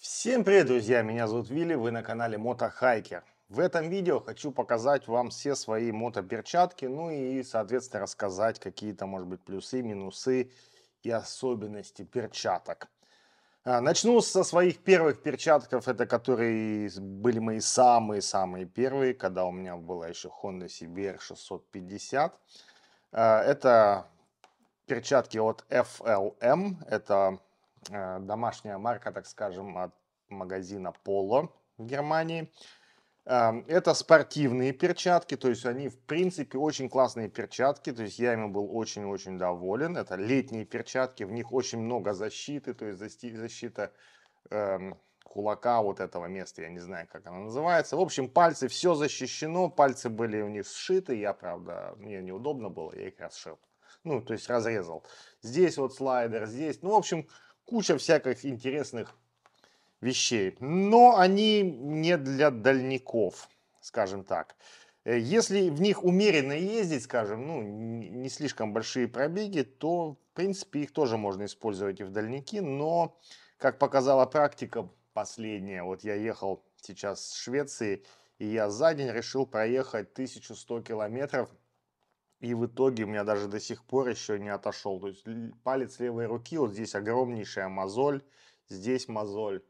Всем привет, друзья! Меня зовут Вилли, вы на канале Мотохайкер. В этом видео хочу показать вам все свои мотоперчатки, ну и, соответственно, рассказать какие-то, может быть, плюсы, минусы и особенности перчаток. А, начну со своих первых перчатков, это которые были мои самые-самые первые, когда у меня была еще Honda CBR 650. А, это перчатки от FLM, это Э, домашняя марка, так скажем, от магазина Polo в Германии. Эм, это спортивные перчатки, то есть они, в принципе, очень классные перчатки, то есть я ими был очень-очень доволен. Это летние перчатки, в них очень много защиты, то есть защита э, кулака вот этого места, я не знаю, как она называется. В общем, пальцы, все защищено, пальцы были у них сшиты, я, правда, мне неудобно было, я их расшил. Ну, то есть разрезал. Здесь вот слайдер, здесь, ну, в общем, куча всяких интересных вещей. Но они не для дальников, скажем так. Э, если в них умеренно ездить, скажем, ну, не слишком большие пробеги, то, в принципе, их тоже можно использовать и в дальники, но, как показала практика последняя, вот я ехал сейчас с Швеции, и я за день решил проехать 1100 километров и в итоге у меня даже до сих пор еще не отошел. То есть палец левой руки, вот здесь огромнейшая мозоль, здесь мозоль,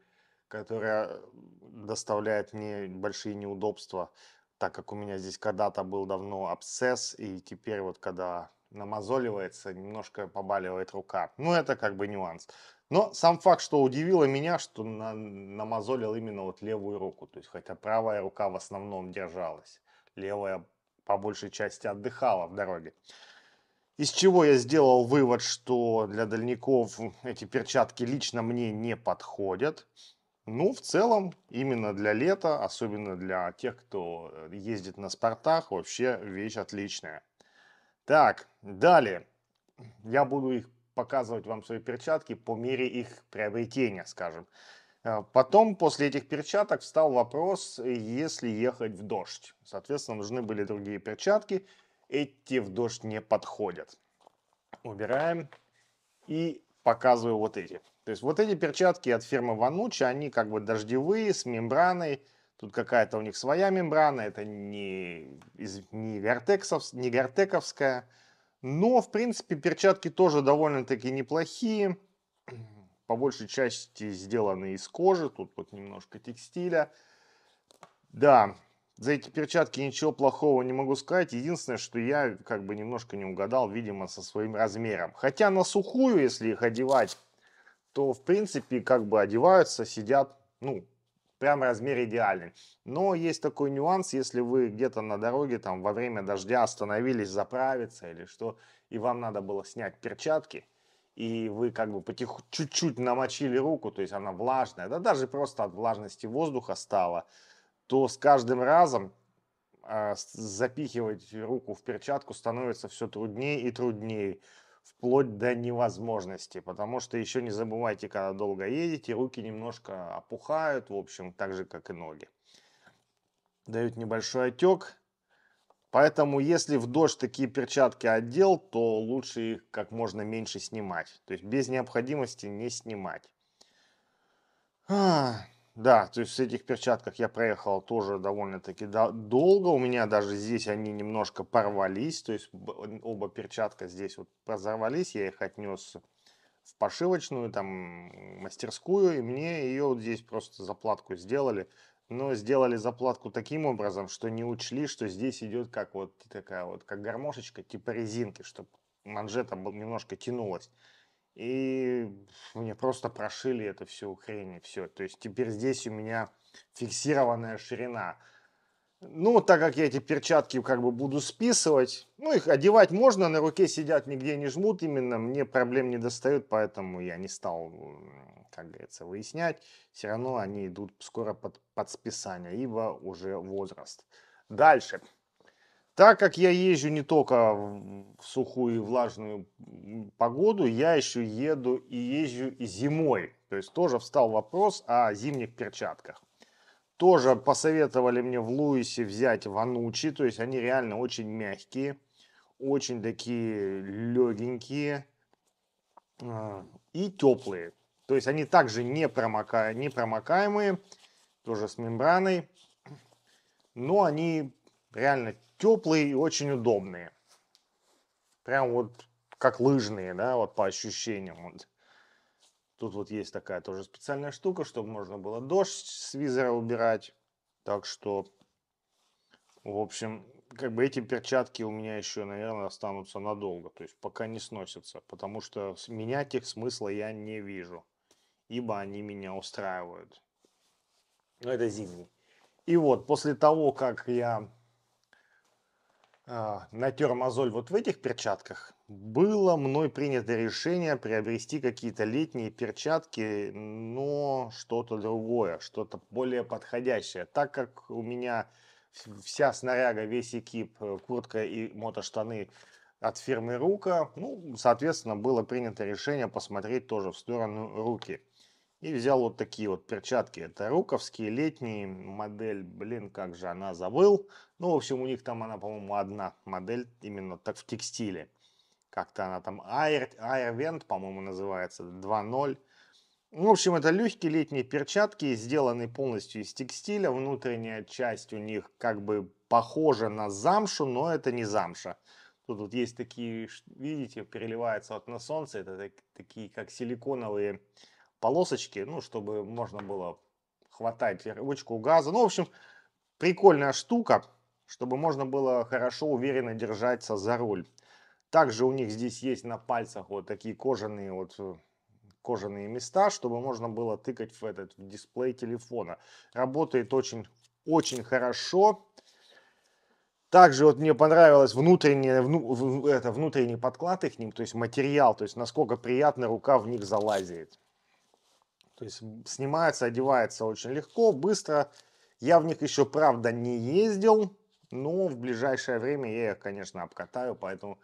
которая доставляет мне большие неудобства, так как у меня здесь когда-то был давно абсцесс, и теперь вот когда намазоливается, немножко побаливает рука. Ну, это как бы нюанс. Но сам факт, что удивило меня, что на, намазолил именно вот левую руку. То есть, хотя правая рука в основном держалась, левая по большей части отдыхала в дороге. Из чего я сделал вывод, что для дальников эти перчатки лично мне не подходят. Ну, в целом, именно для лета, особенно для тех, кто э, ездит на спортах, вообще вещь отличная. Так, далее. Я буду их показывать вам свои перчатки по мере их приобретения, скажем. А потом, после этих перчаток, встал вопрос, если ехать в дождь. Соответственно, нужны были другие перчатки. Эти в дождь не подходят. Убираем и показываю вот эти. То есть вот эти перчатки от фирмы Vanucci, они как бы дождевые, с мембраной. Тут какая-то у них своя мембрана, это не, из, не, вертексов, не гортековская. Но, в принципе, перчатки тоже довольно-таки неплохие по большей части сделаны из кожи, тут вот немножко текстиля. Да, за эти перчатки ничего плохого не могу сказать. Единственное, что я как бы немножко не угадал, видимо, со своим размером. Хотя на сухую, если их одевать, то в принципе как бы одеваются, сидят, ну, прям размер идеальный. Но есть такой нюанс, если вы где-то на дороге там во время дождя остановились заправиться или что, и вам надо было снять перчатки – и вы как бы потих... чуть-чуть намочили руку, то есть она влажная, да даже просто от влажности воздуха стала, то с каждым разом э, запихивать руку в перчатку становится все труднее и труднее, вплоть до невозможности, потому что еще не забывайте, когда долго едете, руки немножко опухают, в общем, так же, как и ноги. Дают небольшой отек, Поэтому, если в дождь такие перчатки одел, то лучше их как можно меньше снимать. То есть без необходимости не снимать. А, да, то есть в этих перчатках я проехал тоже довольно-таки долго. У меня даже здесь они немножко порвались. То есть оба перчатка здесь вот разорвались. Я их отнес в пошивочную там мастерскую. И мне ее вот здесь просто заплатку сделали но сделали заплатку таким образом, что не учли, что здесь идет как вот такая вот, как гармошечка, типа резинки, чтобы манжета немножко тянулась. И мне просто прошили это все хрень и все. То есть теперь здесь у меня фиксированная ширина. Ну, так как я эти перчатки как бы буду списывать, ну, их одевать можно, на руке сидят, нигде не жмут именно, мне проблем не достают, поэтому я не стал э, как говорится, выяснять, все равно они идут скоро под, под списание, ибо уже возраст. Дальше. Так как я езжу не только в сухую и влажную погоду, я еще еду и езжу и зимой. То есть тоже встал вопрос о зимних перчатках. Тоже посоветовали мне в Луисе взять ванучи, то есть они реально очень мягкие, очень такие легенькие а, и теплые. То есть они также не, промока... не промокаемые, тоже с мембраной, но они реально теплые и очень удобные. Прям вот как лыжные, да, вот по ощущениям. Вот. Тут вот есть такая тоже специальная штука, чтобы можно было дождь с визора убирать. Так что, в общем, как бы эти перчатки у меня еще, наверное, останутся надолго. То есть пока не сносятся, потому что менять их смысла я не вижу ибо они меня устраивают. Но ну, это зимний. И вот после того, как я э, а, натер мозоль вот в этих перчатках, было мной принято решение приобрести какие-то летние перчатки, но что-то другое, что-то более подходящее. Так как у меня вся снаряга, весь экип, э, куртка и мотоштаны от фирмы Рука, ну, соответственно, было принято решение посмотреть тоже в сторону Руки. И взял вот такие вот перчатки. Это руковские, летние. Модель, блин, как же она забыл. Ну, в общем, у них там она, по-моему, одна модель именно так в текстиле. Как-то она там Air, Air Vent, по-моему, называется, 2.0. Ну, в общем, это легкие летние перчатки, сделаны полностью из текстиля. Внутренняя часть у них как бы похожа на замшу, но это не замша. Тут вот есть такие, видите, переливаются вот на солнце, это такие как силиконовые полосочки, ну, чтобы можно было хватать ручку газа. Ну, в общем, прикольная штука, чтобы можно было хорошо, уверенно держаться за руль. Также у них здесь есть на пальцах вот такие кожаные вот э, кожаные места, чтобы можно было тыкать в этот в дисплей телефона. Работает очень, очень хорошо. Также вот мне понравилась внутренняя вну, это, внутренний подклад их ним, то есть материал, то есть насколько приятно рука в них залазит. То есть снимается, одевается очень легко, быстро. Я в них еще, правда, не ездил, но в ближайшее время я их, конечно, обкатаю, поэтому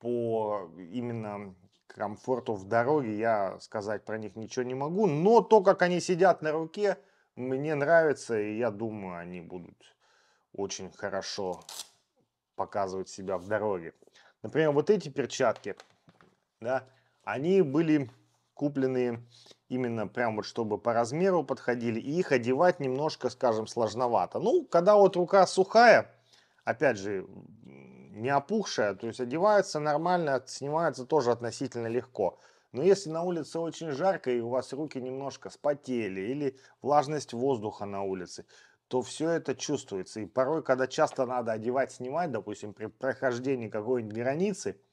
по именно комфорту в дороге я сказать про них ничего не могу, но то, как они сидят на руке, мне нравится, и я думаю, они будут очень хорошо показывать себя в дороге. Например, вот эти перчатки, да, они были куплены именно прям вот чтобы по размеру подходили, и их одевать немножко, скажем, сложновато. Ну, когда вот рука сухая, опять же, не опухшая, то есть одевается нормально, снимается тоже относительно легко. Но если на улице очень жарко и у вас руки немножко спотели или влажность воздуха на улице, то все это чувствуется. И порой, когда часто надо одевать, снимать, допустим, при прохождении какой-нибудь границы –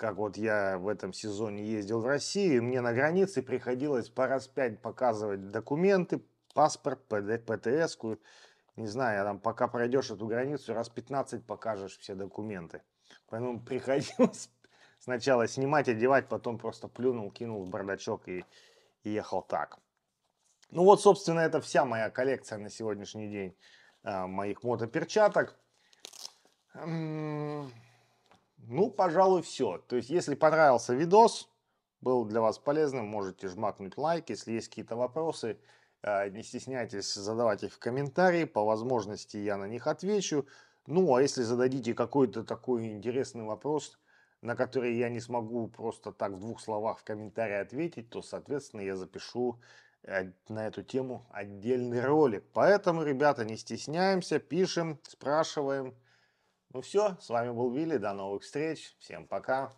как вот я в этом сезоне ездил в Россию, мне на границе приходилось по раз пять показывать документы, паспорт, ПД, ПТС, не знаю, там пока пройдешь эту границу, раз 15 покажешь все документы. Поэтому приходилось сначала снимать, одевать, потом просто плюнул, кинул в бардачок и, и ехал так. Ну вот, собственно, это вся моя коллекция на сегодняшний день э, моих мотоперчаток. Ну, пожалуй, все. То есть, если понравился видос, был для вас полезным, можете жмакнуть лайк. Если есть какие-то вопросы, э, не стесняйтесь задавать их в комментарии. По возможности я на них отвечу. Ну, а если зададите какой-то такой интересный вопрос, на который я не смогу просто так в двух словах в комментарии ответить, то, соответственно, я запишу э, на эту тему отдельный ролик. Поэтому, ребята, не стесняемся, пишем, спрашиваем. Ну все, с вами был Вилли, до новых встреч, всем пока.